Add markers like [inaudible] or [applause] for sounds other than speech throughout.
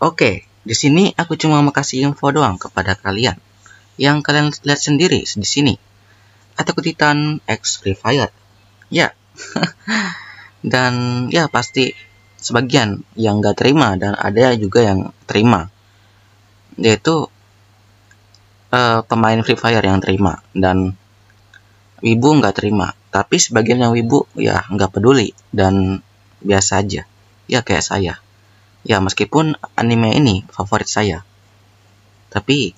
Oke, di sini aku cuma mau kasih info doang kepada kalian. Yang kalian lihat sendiri di sini. Attack Titan X Free Fire. Ya. [laughs] dan ya pasti sebagian yang gak terima dan ada juga yang terima. Yaitu uh, pemain Free Fire yang terima dan Wibu nggak terima. Tapi sebagian yang Wibu ya nggak peduli dan biasa aja. Ya kayak saya ya meskipun anime ini favorit saya tapi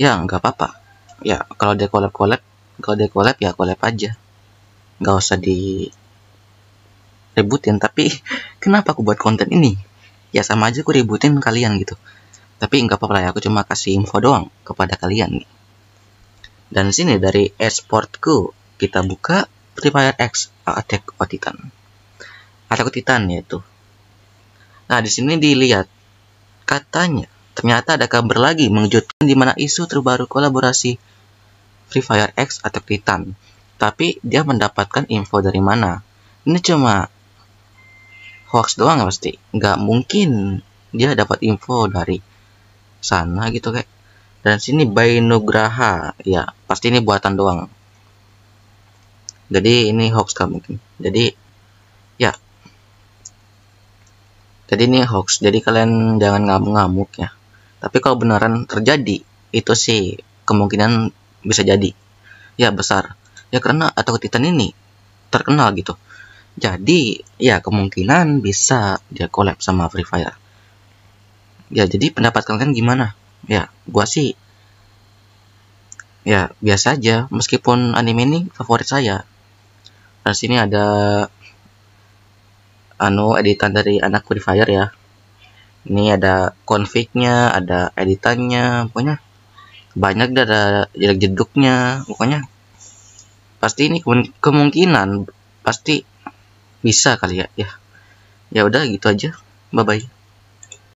ya nggak apa-apa ya kalau dia collab collab kalau dia collab ya collab aja nggak usah di ributin tapi [laughs] kenapa aku buat konten ini ya sama aja aku ributin kalian gitu tapi nggak apa-apa lah ya aku cuma kasih info doang kepada kalian nih dan sini dari esportku kita buka Free Fire X Attack on Titan Attack on Titan yaitu Nah, di sini dilihat katanya ternyata ada kabar lagi mengejutkan di mana isu terbaru kolaborasi Free Fire X atau Titan. Tapi dia mendapatkan info dari mana? Ini cuma hoax doang ya, pasti. Nggak mungkin dia dapat info dari sana gitu kayak. Dan sini Bainugraha. Ya, pasti ini buatan doang. Jadi ini hoax kan mungkin. Jadi jadi ini hoax jadi kalian jangan ngamuk-ngamuk ya tapi kalau beneran terjadi itu sih kemungkinan bisa jadi ya besar ya karena atau Titan ini terkenal gitu jadi ya kemungkinan bisa dia collab sama Free Fire ya jadi pendapat kalian gimana ya gua sih ya biasa aja meskipun anime ini favorit saya dan sini ada anu editan dari anak Free Fire ya ini ada config ada editannya pokoknya banyak dari jelek jeduknya pokoknya pasti ini kemungkinan pasti bisa kali ya ya ya udah gitu aja bye bye